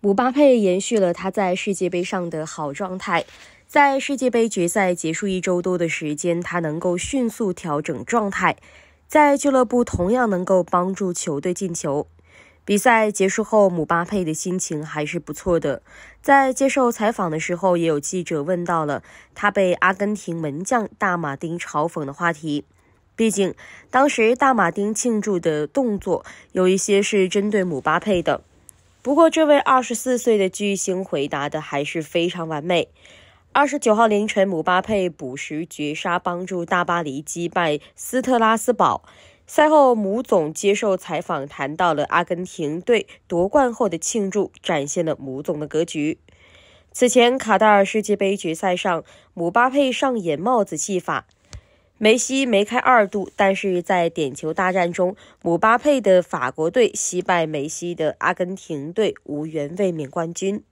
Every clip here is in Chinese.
姆巴佩延续了他在世界杯上的好状态，在世界杯决赛结束一周多的时间，他能够迅速调整状态，在俱乐部同样能够帮助球队进球。比赛结束后，姆巴佩的心情还是不错的。在接受采访的时候，也有记者问到了他被阿根廷门将大马丁嘲讽的话题。毕竟当时大马丁庆祝的动作有一些是针对姆巴佩的。不过，这位二十四岁的巨星回答的还是非常完美。二十九号凌晨，姆巴佩捕食绝杀，帮助大巴黎击败斯特拉斯堡。赛后，姆总接受采访，谈到了阿根廷队夺冠后的庆祝，展现了姆总的格局。此前，卡塔尔世界杯决赛上，姆巴佩上演帽子戏法。梅西梅开二度，但是在点球大战中，姆巴佩的法国队惜败梅西的阿根廷队，无缘卫冕冠军。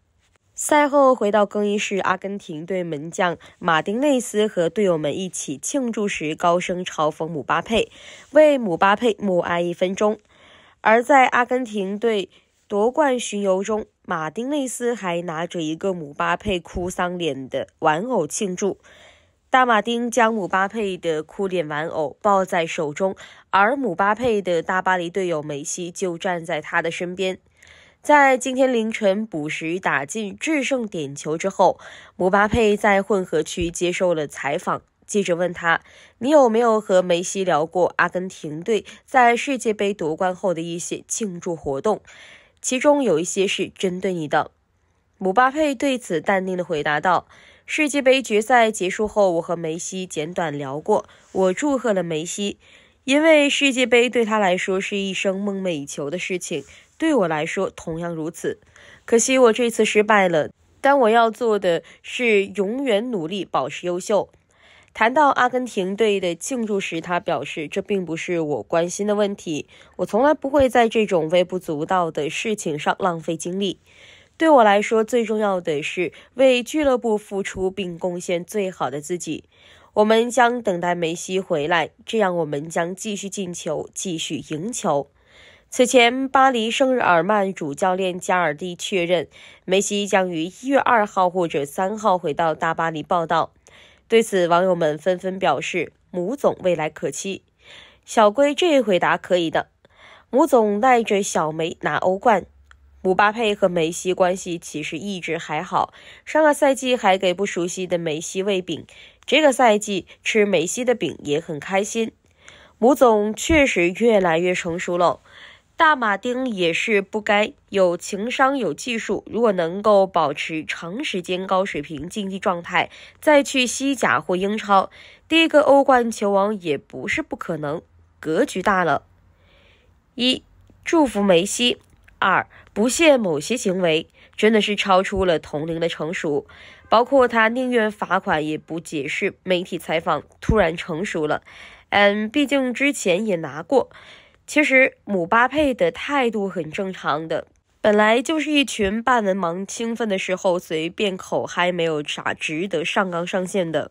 赛后回到更衣室，阿根廷队门将马丁内斯和队友们一起庆祝时，高声嘲讽姆巴佩，为姆巴佩默哀一分钟。而在阿根廷队夺冠巡游中，马丁内斯还拿着一个姆巴佩哭丧脸的玩偶庆祝。大马丁将姆巴佩的哭脸玩偶抱在手中，而姆巴佩的大巴黎队友梅西就站在他的身边。在今天凌晨补时打进制胜点球之后，姆巴佩在混合区接受了采访。记者问他：“你有没有和梅西聊过阿根廷队在世界杯夺冠后的一些庆祝活动？其中有一些是针对你的。”姆巴佩对此淡定地回答道。世界杯决赛结束后，我和梅西简短聊过。我祝贺了梅西，因为世界杯对他来说是一生梦寐以求的事情，对我来说同样如此。可惜我这次失败了，但我要做的是永远努力，保持优秀。谈到阿根廷队的庆祝时，他表示这并不是我关心的问题。我从来不会在这种微不足道的事情上浪费精力。对我来说，最重要的是为俱乐部付出并贡献最好的自己。我们将等待梅西回来，这样我们将继续进球，继续赢球。此前，巴黎圣日耳曼主教练加尔蒂确认，梅西将于一月二号或者三号回到大巴黎报道。对此，网友们纷纷表示：“母总未来可期，小龟这回答可以的，母总带着小梅拿欧冠。”姆巴佩和梅西关系其实一直还好，上个赛季还给不熟悉的梅西喂饼，这个赛季吃梅西的饼也很开心。姆总确实越来越成熟了，大马丁也是不该有情商有技术，如果能够保持长时间高水平竞技状态，再去西甲或英超，第一个欧冠球王也不是不可能，格局大了。一祝福梅西。二不屑某些行为，真的是超出了同龄的成熟，包括他宁愿罚款也不解释，媒体采访突然成熟了，嗯，毕竟之前也拿过。其实姆巴佩的态度很正常的，本来就是一群半文盲，兴奋的时候随便口嗨，没有啥值得上纲上线的。